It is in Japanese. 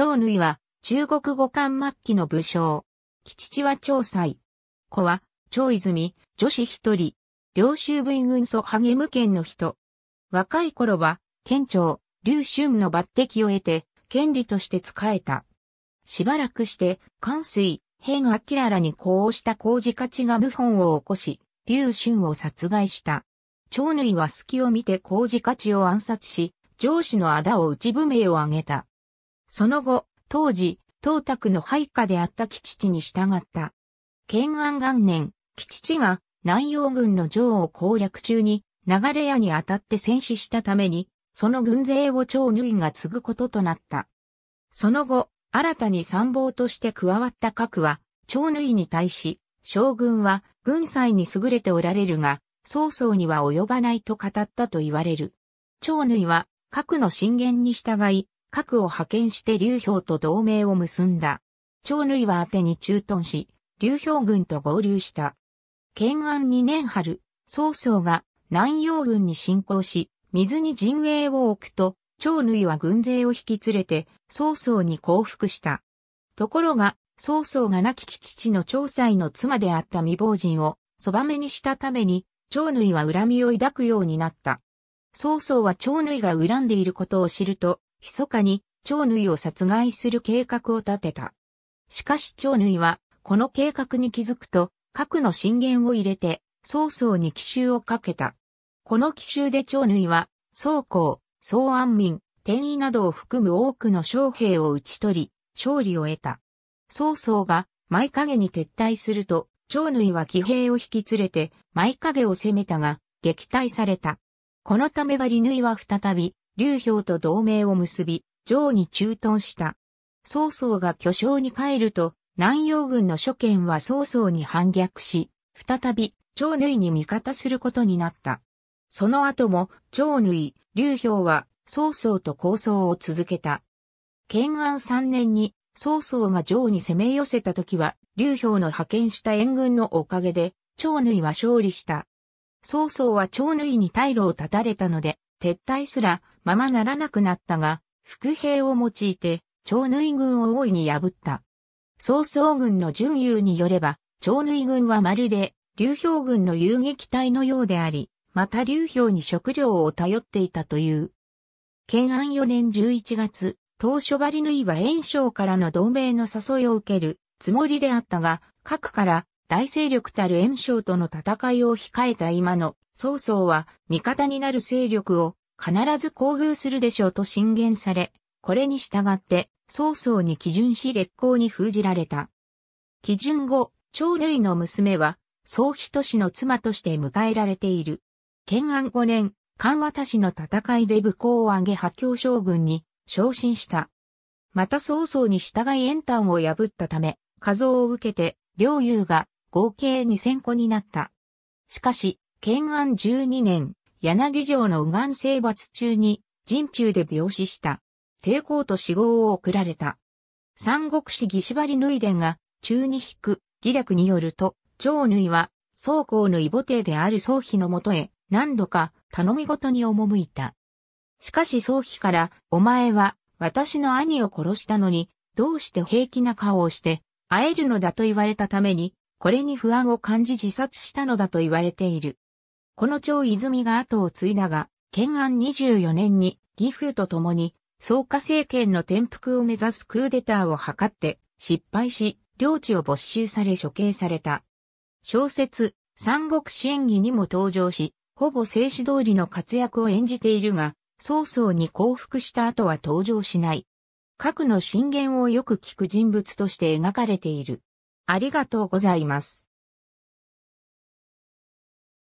長類は中国語漢末期の武将。吉地は長妻。子は長泉、女子一人。領州部員軍祖励む県の人。若い頃は県庁、劉春の抜擢を得て、権利として仕えた。しばらくして、関水、兵が明ららに呼応した工事勝ちが謀反を起こし、劉春を殺害した。長類は隙を見て工事勝ちを暗殺し、上司の仇を打ち不明を挙げた。その後、当時、東卓の配下であった吉地に従った。建安元年、吉地が南洋軍の城を攻略中に流れ屋に当たって戦死したために、その軍勢を長縫いが継ぐこととなった。その後、新たに参謀として加わった核は、長縫いに対し、将軍は軍祭に優れておられるが、曹操には及ばないと語ったと言われる。長縫いは、核の進言に従い、核を派遣して劉氷と同盟を結んだ。長類は宛に駐屯し、劉氷軍と合流した。建安2年春、曹操が南洋軍に侵攻し、水に陣営を置くと、長類は軍勢を引き連れて曹操に降伏した。ところが、曹操が亡き父の長妻の妻であった未亡人をそばめにしたために、長類は恨みを抱くようになった。曹操は長類が恨んでいることを知ると、密かに、長縫を殺害する計画を立てた。しかし長縫は、この計画に気づくと、核の震源を入れて、曹操に奇襲をかけた。この奇襲で長縫は、曹公、曹安民、天意などを含む多くの将兵を討ち取り、勝利を得た。曹操が、舞影に撤退すると、長縫は騎兵を引き連れて、舞影を攻めたが、撃退された。このためバリヌは再び、劉氷と同盟を結び、城に駐屯した。曹操が巨匠に帰ると、南洋軍の諸県は曹操に反逆し、再び、長縫に味方することになった。その後も、長縫、劉氷は、曹操と構想を続けた。建安3年に、曹操が城に攻め寄せた時は、劉氷の派遣した援軍のおかげで、長縫は勝利した。曹操は長縫に退路を断たれたので、撤退すらままならなくなったが、伏兵を用いて、長縫軍を大いに破った。曹操軍の準優によれば、長縫軍はまるで、流氷軍の遊撃隊のようであり、また流氷に食料を頼っていたという。建安4年11月、当初張縫は炎章からの同盟の誘いを受けるつもりであったが、核から大勢力たる炎章との戦いを控えた今の曹操は味方になる勢力を必ず厚遇するでしょうと進言され、これに従って曹操に基準し烈行に封じられた。基準後、長類の娘は、総人氏の妻として迎えられている。建安5年、関和田氏の戦いで武功を挙げ破強将軍に昇進した。また曹操に従い延丹を破ったため、仮像を受けて、両友が合計2000個になった。しかし、建安12年、柳城の右岸征伐中に、陣中で病死した。抵抗と死亡を送られた。三国志義縛り縫い伝が、中に引く、義略によると、長縫いは、宗公の異母帝である宗妃のもとへ、何度か頼み事に赴いた。しかし宗妃から、お前は、私の兄を殺したのに、どうして平気な顔をして、会えるのだと言われたために、これに不安を感じ自殺したのだと言われている。この長泉が後を継いだが、建安24年に岐阜と共に、総下政権の転覆を目指すクーデターを図って失敗し、領地を没収され処刑された。小説、三国志演義にも登場し、ほぼ静止通りの活躍を演じているが、曹操に降伏した後は登場しない。核の進言をよく聞く人物として描かれている。ありがとうございます。